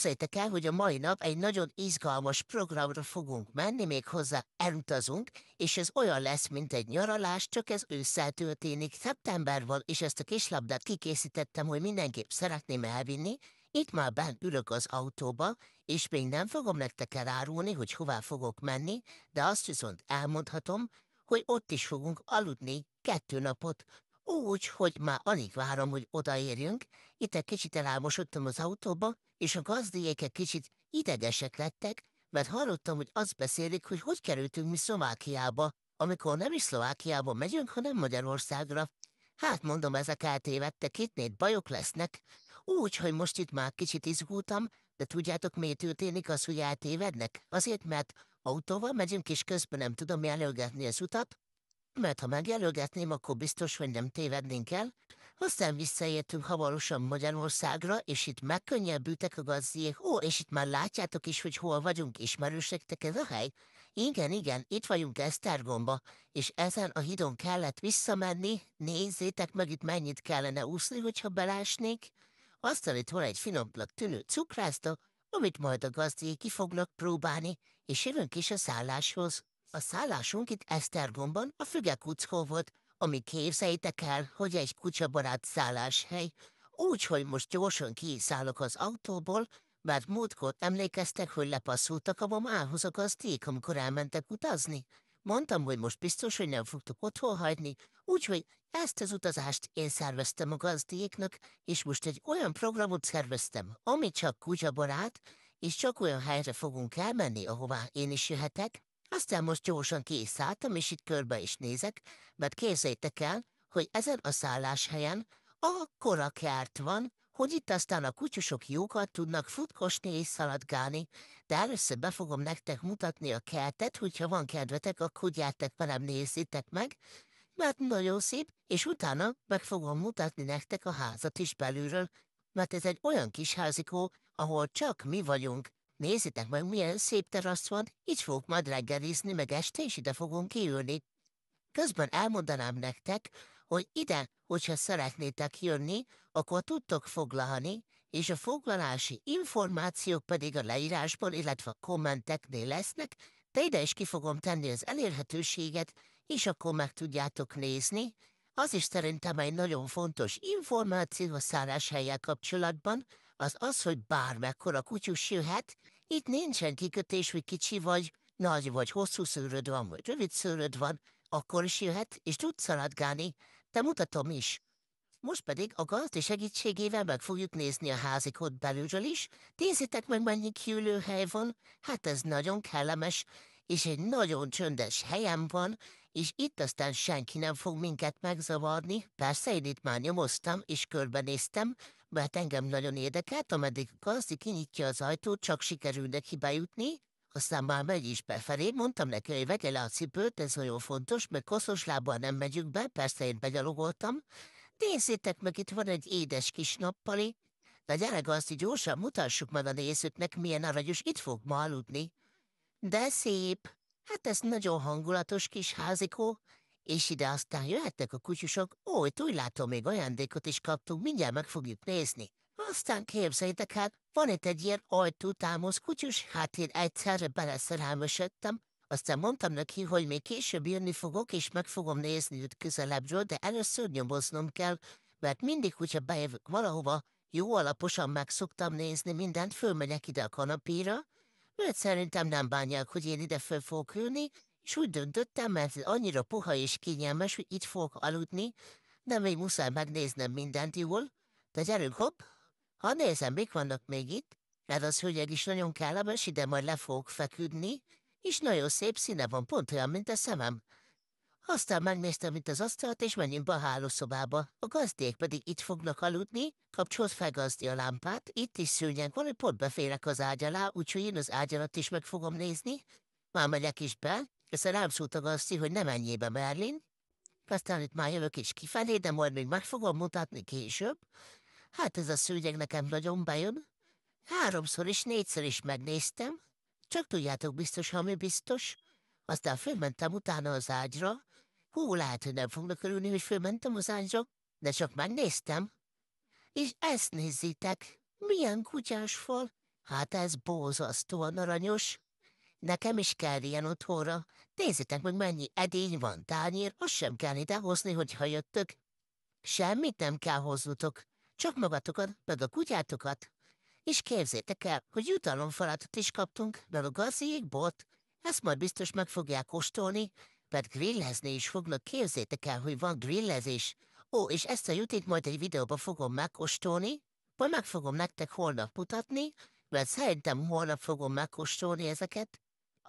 Képzeljétek el, hogy a mai nap egy nagyon izgalmas programra fogunk menni, még hozzá elutazunk, és ez olyan lesz, mint egy nyaralás, csak ez ősszel történik. Szeptember van, és ezt a kislabdát kikészítettem, hogy mindenképp szeretném elvinni. Itt már bent ülök az autóba, és még nem fogom nektek elárulni, hogy hová fogok menni, de azt viszont elmondhatom, hogy ott is fogunk aludni kettő napot, úgy, hogy már alig várom, hogy odaérjünk. Itt egy kicsit elámosodtam az autóba, és a gazdiék egy kicsit idegesek lettek, mert hallottam, hogy azt beszélik, hogy hogy kerültünk mi Szlovákiába, amikor nem is Szlovákiába megyünk, hanem Magyarországra. Hát mondom, ezek eltévedtek, itt négy bajok lesznek. Úgy, hogy most itt már kicsit izgultam, de tudjátok, miért történik az, hogy eltévednek? Azért, mert autóval megyünk, és közben nem tudom jelölgetni az utat, mert ha megjelölgetném, akkor biztos, hogy nem tévednénk el. Aztán visszaértünk hamarosan Magyarországra, és itt megkönnyebbültek a gazdiek. Ó, és itt már látjátok is, hogy hol vagyunk, ismerősektek ez a hely? Igen, igen, itt vagyunk Esztergomba, és ezen a hidon kellett visszamenni. Nézzétek meg itt mennyit kellene úszni, hogyha belásnék. Aztán itt van egy finomnak tűnő cukrászta, amit majd a gazdiek ki fognak próbálni, és jövünk is a szálláshoz. A szállásunk itt Esztergomban, a Fügekuckó volt, ami képzeljétek el, hogy egy kutyabarát szálláshely. Úgy, hogy most gyorsan kiszállok az autóból, mert múltkor emlékeztek, hogy lepasszultak a mamához a gazdék, amikor elmentek utazni. Mondtam, hogy most biztos, hogy nem fogtok otthon hagyni, úgyhogy ezt az utazást én szerveztem a gazdéknak, és most egy olyan programot szerveztem, ami csak kutyabarát, és csak olyan helyre fogunk elmenni, ahová én is jöhetek, aztán most gyorsan készálltam, és itt körbe is nézek, mert képzeljétek el, hogy ezen a szálláshelyen akkora kert van, hogy itt aztán a kutyusok jókat tudnak futkosni és szaladgálni, de először be fogom nektek mutatni a kertet, hogyha van kedvetek, akkor gyertek velem nézzétek meg, mert nagyon szép, és utána meg fogom mutatni nektek a házat is belülről, mert ez egy olyan kis házikó, ahol csak mi vagyunk, Nézzétek meg, milyen szép terasz van, így fogok majd reggelizni, meg este is ide fogunk kiülni. Közben elmondanám nektek, hogy ide, hogyha szeretnétek jönni, akkor tudtok foglalni, és a foglalási információk pedig a leírásban, illetve a kommenteknél lesznek, de ide is ki fogom tenni az elérhetőséget, és akkor meg tudjátok nézni. Az is szerintem egy nagyon fontos információ a szálláshelyek kapcsolatban, az az, hogy bármekkora kutyus jöhet, itt nincsen kikötés, hogy kicsi vagy, nagy vagy hosszú szőröd van, vagy rövid szőröd van, akkor is jöhet, és tud szaladgálni, te mutatom is. Most pedig a gazdi segítségével meg fogjuk nézni a házikot belülről is. Nézzétek meg, mennyi kiülőhely van, hát ez nagyon kellemes, és egy nagyon csöndes helyem van, és itt aztán senki nem fog minket megzavarni. Persze én itt már nyomoztam, és körbenéztem, mert engem nagyon érdekelt, ameddig Kanszi kinyitja az ajtót, csak sikerül neki bejutni, aztán már megy is befelé, mondtam neki, hogy vegye le a cipőt, ez nagyon fontos, mert koszos lábbal nem megyünk be, persze én begyalogoltam. Nézzétek meg, itt van egy édes kis nappali, de gyere Gazdi, gyorsan mutassuk meg a nézőknek, milyen aranyos, itt fog ma aludni. De szép, hát ez nagyon hangulatos kis házikó, és ide aztán jöhettek a kutyusok, ó, úgy látom, még ajándékot is kaptunk, mindjárt meg fogjuk nézni. Aztán képzeljétek hát, van itt egy ilyen ajtótámoz kutyus, hát én egyszerre beleszerelmesedtem, aztán mondtam neki, hogy még később jönni fogok, és meg fogom nézni őt közelebbről, de először nyomoznom kell, mert mindig, hogyha bejövök valahova, jó alaposan meg szoktam nézni mindent, fölmegyek ide a kanapíra, őt szerintem nem bánják, hogy én ide föl fogok ülni, és úgy döntöttem, mert annyira puha és kényelmes, hogy itt fogok aludni, de még muszáj megnéznem mindent jól. De gyerünk, hopp! Ha nézem, mik vannak még itt, mert hát az hölgyek is nagyon kellemes, ide majd le fogok feküdni, és nagyon szép színe van, pont olyan, mint a szemem. Aztán megnéztem itt az asztalt, és menjünk be a hálószobába. A gazdék pedig itt fognak aludni, kapcsolt fel gazdi a lámpát, itt is szőnyeg van, hogy pont beférek az ágy alá, úgyhogy én az ágy alatt is meg fogom nézni. Már megyek is be, a rám szúrta azt, hogy nem menjél be Berlin, aztán itt már jövök is kifelé, de majd még meg fogom mutatni később. Hát ez a szőnyeg nekem nagyon bejön. Háromszor is, négyszer is megnéztem. Csak tudjátok biztos, ha mi biztos. Aztán fölmentem utána az ágyra. Hú, lehet, hogy nem fognak örülni, hogy fölmentem az ágyra, de csak megnéztem. És ezt nézzétek, milyen kutyás fal. Hát ez bózasztóan aranyos. Nekem is kell ilyen otthonra. Nézzétek meg, mennyi edény van, tányér, azt sem kell idehozni, hogyha jöttök. Semmit nem kell hoznotok, csak magatokat, meg a kutyátokat. És képzétek el, hogy jutalomfalatot is kaptunk, mert a gazdiék bot. Ezt majd biztos meg fogják kóstolni, mert grillezni is fognak, képzétek el, hogy van grillezés. Ó, és ezt a jutit majd egy videóba fogom megkóstolni, majd meg fogom nektek holnap mutatni, mert szerintem holnap fogom megkóstolni ezeket,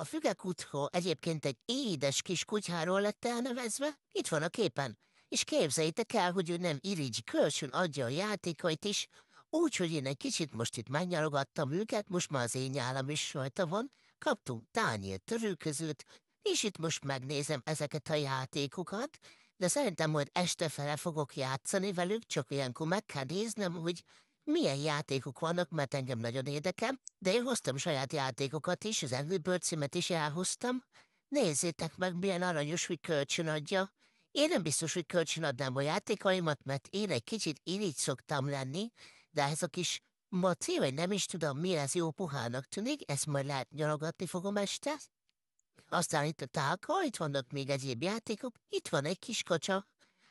a fügekuthó egyébként egy édes kis kutyáról lett elnevezve, itt van a képen, és képzeljétek el, hogy ő nem irigy, kölcsön adja a játékait is, úgyhogy én egy kicsit most itt megnyalogattam őket, most már az én nyálam is rajta van, kaptunk tányért törőközőt, és itt most megnézem ezeket a játékokat, de szerintem majd este fele fogok játszani velük, csak ilyenkor meg kell néznem, hogy milyen játékok vannak, mert engem nagyon érdekel, de én hoztam saját játékokat is, az Angry Birds-imet is elhoztam. Nézzétek meg, milyen aranyos, hogy adja. Én nem biztos, hogy adnám a játékaimat, mert én egy kicsit így szoktam lenni, de ez a kis maci, vagy nem is tudom, mi ez jó puhának tűnik, ezt majd lehet nyalogatni fogom este. Aztán itt a tálka, itt vannak még egyéb játékok, itt van egy kis kacsa,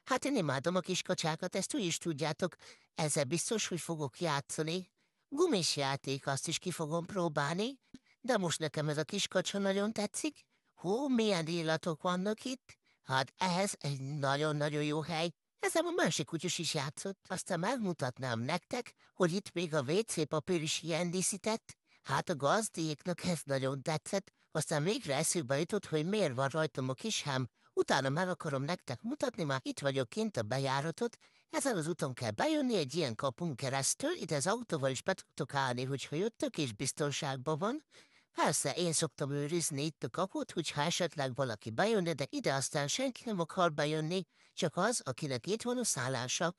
Hát én imádom a kiskacsákat, ezt úgy is tudjátok. Ezzel biztos, hogy fogok játszani. Gumis játék, azt is ki fogom próbálni. De most nekem ez a kiskacsa nagyon tetszik. Hú, milyen illatok vannak itt. Hát ehhez egy nagyon-nagyon jó hely. Ezzel a másik kutyus is játszott. Aztán megmutatnám nektek, hogy itt még a WC papír is ilyen díszített. Hát a gazdéknak ez nagyon tetszett. Aztán végre eszükbe jutott, hogy miért van rajtam a kishám, Utána meg akarom nektek mutatni, már itt vagyok kint a bejáratot. Ezen az úton kell bejönni egy ilyen kapun keresztül, itt az autóval is be tudtok állni, hogyha jöttök és biztonságban van. Persze, én szoktam őrizni itt a kaput, hogyha esetleg valaki bejönne, de ide aztán senki nem akar bejönni, csak az, akinek itt van a szállása.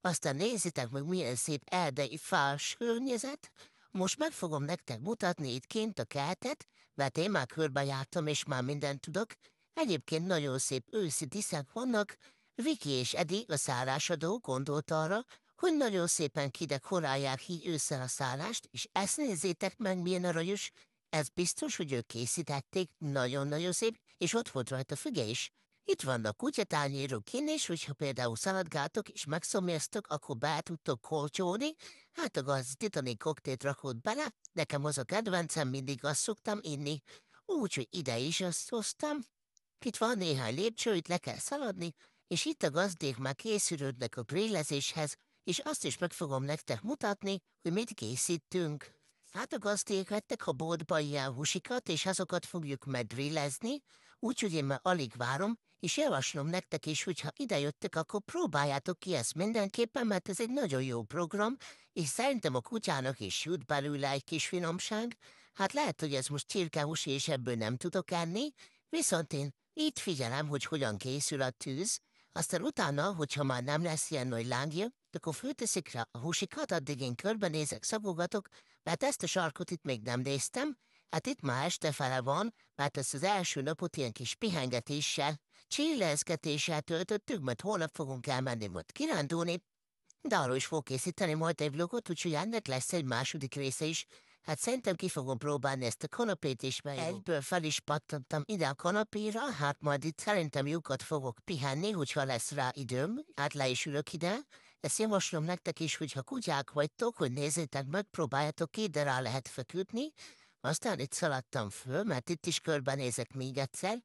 Aztán nézzétek meg, milyen szép erdei fás környezet. Most meg fogom nektek mutatni itt kint a kertet, mert én már körbejártam, és már mindent tudok. Egyébként nagyon szép őszi diszek vannak, Viki és Edi, a szállásadó gondolt arra, hogy nagyon szépen kidekorálják így ősszel a szállást, és ezt nézzétek meg, milyen aranyos. Ez biztos, hogy ők készítették, nagyon-nagyon szép, és ott volt rajta füge is. Itt vannak kutyatányérok én és hogyha például szaladgáltok és megszomjaztok, akkor be tudtok kolcsolni, Hát a gaz titani koktét rakott bele, nekem az a kedvencem, mindig azt szoktam inni. Úgyhogy ide is azt hoztam, itt van néhány lépcső, itt le kell szaladni, és itt a gazdék már készülődnek a grillezéshez, és azt is meg fogom nektek mutatni, hogy mit készítünk. Hát a gazdék vettek a boltba ilyen husikat, és azokat fogjuk megrillezni, úgyhogy én már alig várom, és javaslom nektek is, hogyha idejöttök, akkor próbáljátok ki ezt mindenképpen, mert ez egy nagyon jó program, és szerintem a kutyának is jut belőle egy kis finomság. Hát lehet, hogy ez most csirkehusi, és ebből nem tudok enni, Viszont én itt figyelem, hogy hogyan készül a tűz, aztán utána, hogyha már nem lesz ilyen nagy lángja, akkor főteszik rá a húsikat, addig én körbenézek, szabogatok, mert ezt a sarkot itt még nem néztem, hát itt már este fele van, mert ezt az első napot ilyen kis pihengetéssel, csillezgetéssel töltöttük, mert holnap fogunk elmenni majd kirándulni, de arról is fog készíteni majd egy vlogot, úgyhogy ennek lesz egy második része is, Hát szerintem ki fogom próbálni ezt a kanapét is, mert egyből fel is pattantam ide a kanapéra, hát majd itt szerintem lyukat fogok pihenni, hogyha lesz rá időm, hát le is ülök ide. Ezt javaslom nektek is, hogyha kutyák vagytok, hogy nézzétek meg, próbáljátok ki, de rá lehet feküdni. Aztán itt szaladtam föl, mert itt is körbenézek még egyszer,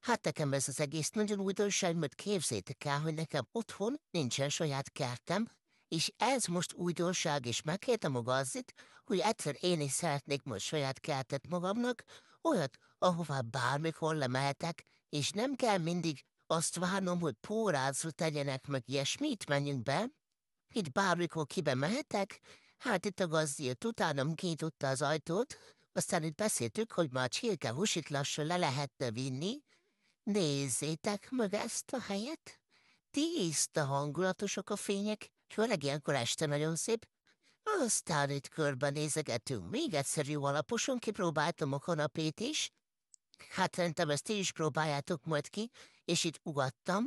Hát nekem ez az egész nagyon újdonság, mert képzétek el, hogy nekem otthon nincsen saját kertem, és ez most újdonság, és megkértem a gazdit, hogy egyszer én is szeretnék most saját kertet magamnak, olyat, ahová bármikor lemehetek, és nem kell mindig azt várnom, hogy pórázó tegyenek meg ilyesmit, menjünk be. Itt bármikor kibe mehetek, hát itt a gazdi jött utánam, kinyitotta az ajtót, aztán itt beszéltük, hogy már csirke húsit lassan le lehetne vinni. Nézzétek meg ezt a helyet! Tiszta hangulatosak a fények, Főleg ilyenkor este nagyon szép. Aztán itt körbenézegetünk. Még egyszer jó alaposan kipróbáltam a kanapét is. Hát szerintem ezt ti is próbáljátok majd ki, és itt ugattam,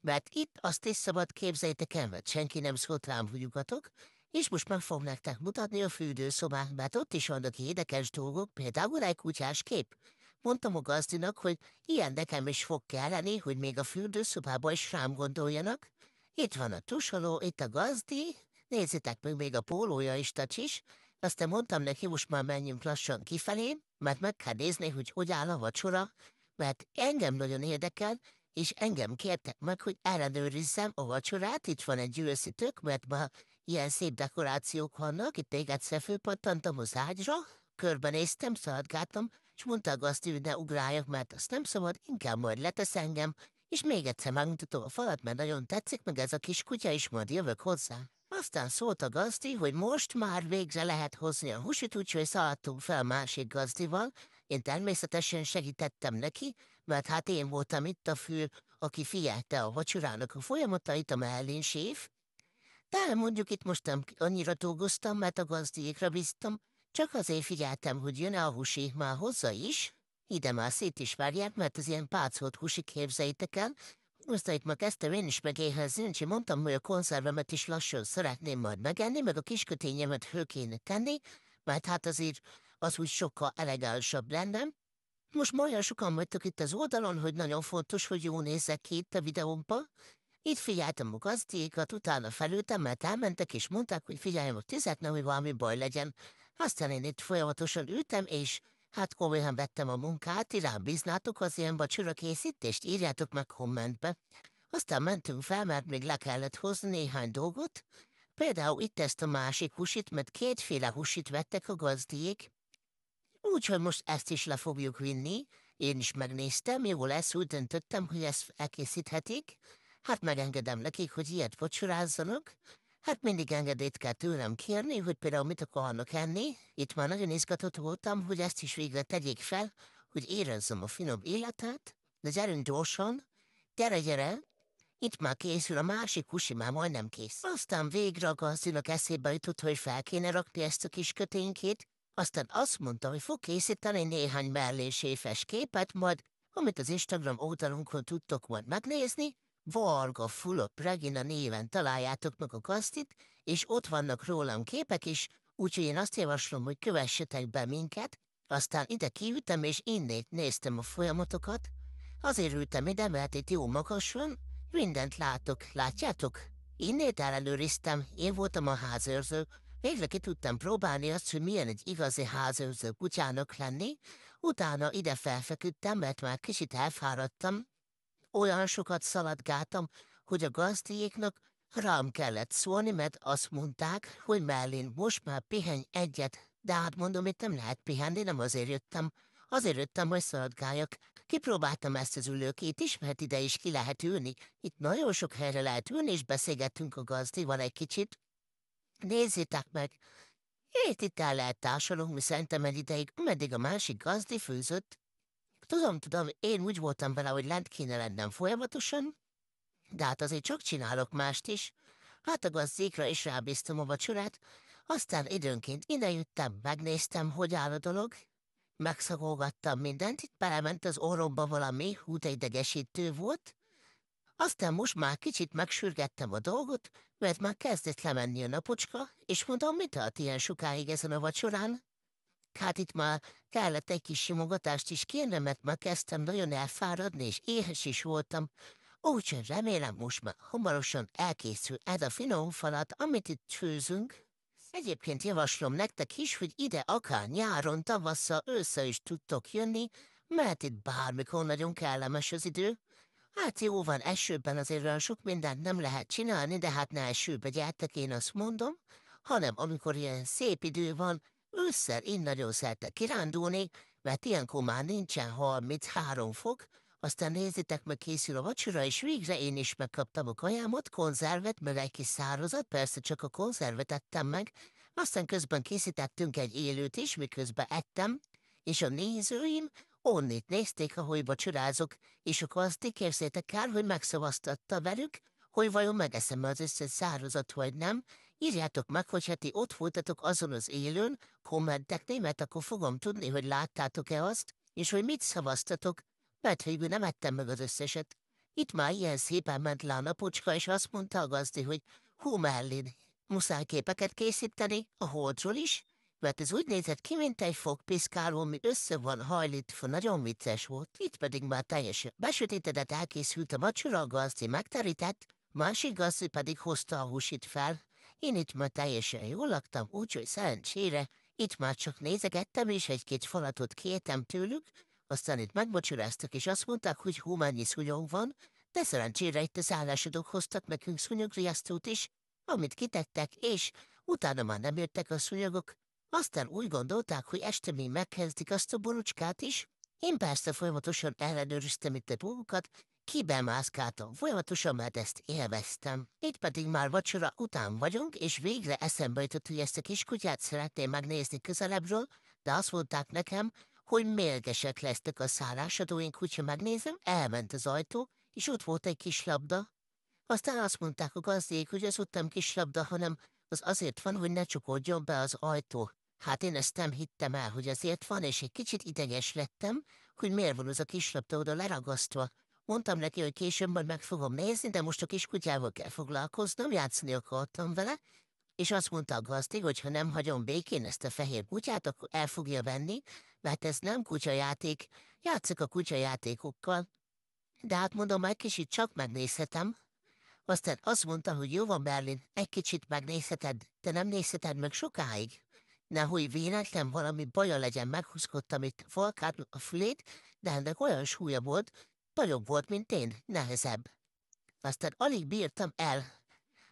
mert itt azt is szabad képzeljétek el, mert senki nem szólt rám, hogy ugatok, és most meg fogom nektek mutatni a fürdőszobát, mert ott is vannak érdekes dolgok, például egy kutyás kép. Mondtam a gazdinak, hogy ilyen nekem is fog kelleni, hogy még a fürdőszobában is rám gondoljanak, itt van a tusoló, itt a gazdi, nézzétek meg még a pólója is, tacsis. Aztán mondtam neki, most már menjünk lassan kifelé, mert meg kell nézni, hogy hogy áll a vacsora, mert engem nagyon érdekel, és engem kértek meg, hogy ellenőrizzem a vacsorát, itt van egy őszítők, mert ma ilyen szép dekorációk vannak, itt téged szefőpattantam az ágyra, körbenéztem, szaladgáltam, és mondta a gazdi, hogy ne ugráljak, mert azt nem szabad, inkább majd letesz engem, és még egyszer megmutatom a falat, mert nagyon tetszik meg ez a kis kutya, is, majd jövök hozzá. Aztán szólt a gazdi, hogy most már végre lehet hozni a húsit, úgyhogy szaladtunk fel másik gazdival. Én természetesen segítettem neki, mert hát én voltam itt a fő, aki figyelte a vacsorának a folyamatait, a mellén séf. De mondjuk itt most nem annyira dolgoztam, mert a gazdiékra bíztam, csak azért figyeltem, hogy jön-e a húsi, már hozza is ide már szét is várják, mert az ilyen pácolt húsik képzeljétek el. Aztán itt ma kezdtem én is megéhezni, én mondtam, hogy a konzervemet is lassan szeretném majd megenni, meg a kiskötényemet hő kéne tenni, mert hát azért az úgy sokkal elegánsabb lenne. Most olyan sokan vagytok itt az oldalon, hogy nagyon fontos, hogy jó nézzek ki itt a videómban. Itt figyeltem a gazdékat, utána felültem, mert elmentek, és mondták, hogy figyeljem a tizet, hogy valami baj legyen. Aztán én itt folyamatosan ültem, és Hát komolyan vettem a munkát, ti rám bíznátok az ilyen vacsora készítést, írjátok meg kommentbe. Aztán mentünk fel, mert még le kellett hozni néhány dolgot. Például itt ezt a másik husit, mert kétféle husit vettek a gazdiék. Úgyhogy most ezt is le fogjuk vinni. Én is megnéztem, jó lesz, úgy döntöttem, hogy ezt elkészíthetik. Hát megengedem nekik, hogy ilyet vacsorázzanak. Hát mindig engedélyt kell tőlem kérni, hogy például mit akarnak enni. Itt már nagyon izgatott voltam, hogy ezt is végre tegyék fel, hogy érezzem a finom életet. De gyerünk gyorsan, gyere, gyere, itt már készül, a másik husi már majdnem kész. Aztán végre a gazdinak eszébe jutott, hogy fel kéne rakni ezt a kis köténkét, aztán azt mondta, hogy fog készíteni néhány melléséfes képet, majd amit az Instagram oldalunkon tudtok majd megnézni, Varga Fulop Regina néven találjátok meg a kasztit, és ott vannak rólam képek is, úgyhogy én azt javaslom, hogy kövessetek be minket, aztán ide kiültem, és innét néztem a folyamatokat. Azért ültem ide, mert itt jó magas van, mindent látok, látjátok? Innét ellenőriztem, én voltam a házőrző, végre ki tudtam próbálni azt, hogy milyen egy igazi házőrző kutyának lenni, utána ide felfeküdtem, mert már kicsit elfáradtam, olyan sokat szaladgáltam, hogy a gazdiéknak rám kellett szólni, mert azt mondták, hogy Merlin, most már pihenj egyet, de hát mondom, itt nem lehet pihenni, nem azért jöttem. Azért jöttem, hogy szaladgáljak. Kipróbáltam ezt az ülőkét is, mert ide is ki lehet ülni. Itt nagyon sok helyre lehet ülni, és beszélgettünk a gazdival egy kicsit. Nézzétek meg! Itt itt el lehet mi szerintem egy ideig, meddig a másik gazdi főzött. Tudom, tudom, én úgy voltam vele, hogy lent kéne lennem folyamatosan, de hát azért csak csinálok mást is. Hát a gazdékra is rábíztam a vacsorát, aztán időnként idejöttem, megnéztem, hogy áll a dolog, megszagolgattam mindent, itt belement az orromba valami, hú, idegesítő volt. Aztán most már kicsit megsürgettem a dolgot, mert már kezdett lemenni a napocska, és mondom, mit tart ilyen sokáig ezen a vacsorán? hát itt már kellett egy kis simogatást is kérnem, mert már kezdtem nagyon elfáradni, és éhes is voltam. Úgyhogy remélem most már hamarosan elkészül ez a finom falat, amit itt főzünk. Egyébként javaslom nektek is, hogy ide akár nyáron, tavasszal, össze is tudtok jönni, mert itt bármikor nagyon kellemes az idő. Hát jó van, esőben azért olyan sok mindent nem lehet csinálni, de hát ne esőbe gyertek, én azt mondom, hanem amikor ilyen szép idő van, Ősszel én nagyon szeretek kirándulni, mert ilyenkor már nincsen 33 fok, aztán nézitek meg készül a vacsora, és végre én is megkaptam a kajámat, konzervet, meg egy kis szárazat, persze csak a konzervet ettem meg, aztán közben készítettünk egy élőt is, miközben ettem, és a nézőim onnét nézték, ahogy vacsorázok, és akkor azt érzétek el, hogy megszavaztatta velük, hogy vajon megeszem az összes szárazat, vagy nem, Írjátok meg, hogy ti ott voltatok azon az élőn, kommentek német, akkor fogom tudni, hogy láttátok-e azt, és hogy mit szavaztatok, mert végül nem ettem meg az összeset. Itt már ilyen szépen ment le a napocska, és azt mondta a gazdi, hogy hú Merlin, muszáj képeket készíteni, a holdról is, mert ez úgy nézett ki, mint egy fogpiszkáló, mi össze van hajlítva, nagyon vicces volt. Itt pedig már teljesen besötétedett elkészült a macsora, a gazdi megterített, másik gazdi pedig hozta a húsit fel, én itt már teljesen jól laktam, úgyhogy szerencsére itt már csak nézegettem, és egy-két falatot kértem tőlük, aztán itt megmocsoráztak, és azt mondták, hogy hú, mennyi szúnyog van, de szerencsére itt az állásodok hoztak nekünk szúnyogriasztót is, amit kitettek, és utána már nem jöttek a szúnyogok. Aztán úgy gondolták, hogy este még megkezdik azt a borucskát is. Én persze folyamatosan ellenőriztem itt a dolgokat, Kibemászkáltam folyamatosan, mert ezt élveztem. Itt pedig már vacsora után vagyunk, és végre eszembe jutott, hogy ezt a kis kutyát szeretném megnézni közelebbről, de azt mondták nekem, hogy mérgesek lesznek a szállásadóink, hogyha megnézem, elment az ajtó, és ott volt egy kis labda. Aztán azt mondták a gazdék, hogy az ott nem kis labda, hanem az azért van, hogy ne csukodjon be az ajtó. Hát én ezt nem hittem el, hogy azért van, és egy kicsit ideges lettem, hogy miért van az a kislabda oda leragasztva, Mondtam neki, hogy később majd meg fogom nézni, de most a kiskutyával kell foglalkoznom, játszani akartam vele, és azt mondta a gazdig, hogy ha nem hagyom békén ezt a fehér kutyát, akkor el fogja venni, mert ez nem kutyajáték, játszik a kutyajátékokkal. De hát mondom, egy kicsit csak megnézhetem. Aztán azt mondta, hogy jó van Berlin, egy kicsit megnézheted, de nem nézheted meg sokáig. Nehogy véletlen valami baja legyen, meghúzkodtam itt falkát a fülét, de ennek olyan súlya volt, Nagyobb volt, mint én, nehezebb. Aztán alig bírtam el.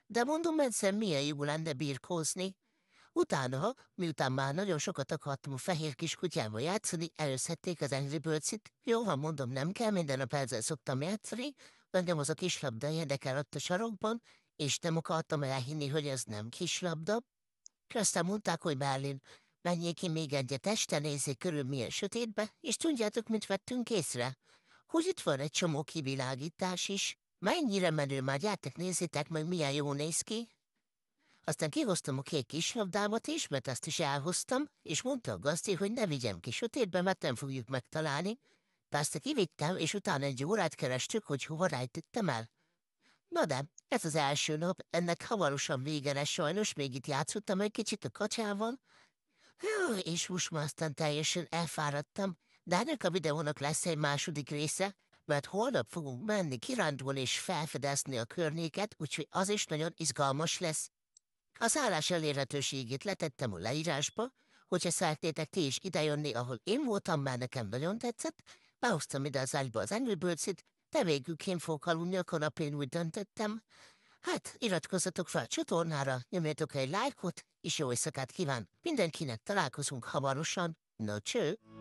De mondom, egyszer milyen jó lenne birkózni. Utána, miután már nagyon sokat akartam a fehér kis kutyával játszani, előszedték az Angry birds -it. Jó, ha mondom, nem kell, minden nap ezzel szoktam játszani. Engem az a kislabda érdekel ott a sarokban, és nem akartam elhinni, hogy ez nem kislabda. Aztán mondták, hogy Berlin, menjék ki még egyet este, nézzék körül milyen sötétbe, és tudjátok, mit vettünk észre hogy itt van egy csomó kivilágítás is, mennyire menő már, gyertek, nézzétek meg, milyen jó néz ki. Aztán kihoztam a kék labdámat is, mert azt is elhoztam, és mondta a gazdi, hogy ne vigyem ki sötétbe, mert nem fogjuk megtalálni. Persze kivittem, és utána egy órát kerestük, hogy hova rejtettem el. Na de, ez az első nap, ennek hamarosan vége lesz sajnos, még itt játszottam egy kicsit a kacsával, és most már aztán teljesen elfáradtam, de ennek a videónak lesz egy második része, mert holnap fogunk menni kirándulni és felfedezni a környéket, úgyhogy az is nagyon izgalmas lesz. Az állás elérhetőségét letettem a leírásba, hogyha szeretnétek ti is idejönni, ahol én voltam, már nekem nagyon tetszett, behoztam ide az ágyba az enőbőlcit, de én fogok aludni a kanapén, úgy döntöttem. Hát, iratkozzatok fel a csatornára, nyomjatok egy lájkot, és jó éjszakát kíván. Mindenkinek találkozunk hamarosan. Na no, cső!